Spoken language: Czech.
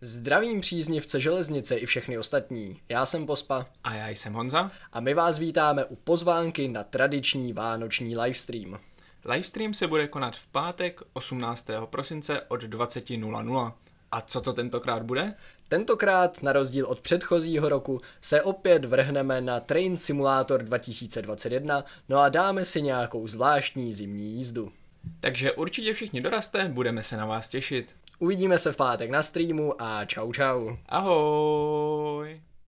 Zdravím příznivce železnice i všechny ostatní. Já jsem Pospa. A já jsem Honza. A my vás vítáme u pozvánky na tradiční vánoční livestream. Livestream se bude konat v pátek 18. prosince od 20.00. A co to tentokrát bude? Tentokrát, na rozdíl od předchozího roku, se opět vrhneme na Train Simulator 2021, no a dáme si nějakou zvláštní zimní jízdu. Takže určitě všichni doraste, budeme se na vás těšit. Uvidíme se v pátek na streamu a čau čau. Ahoj.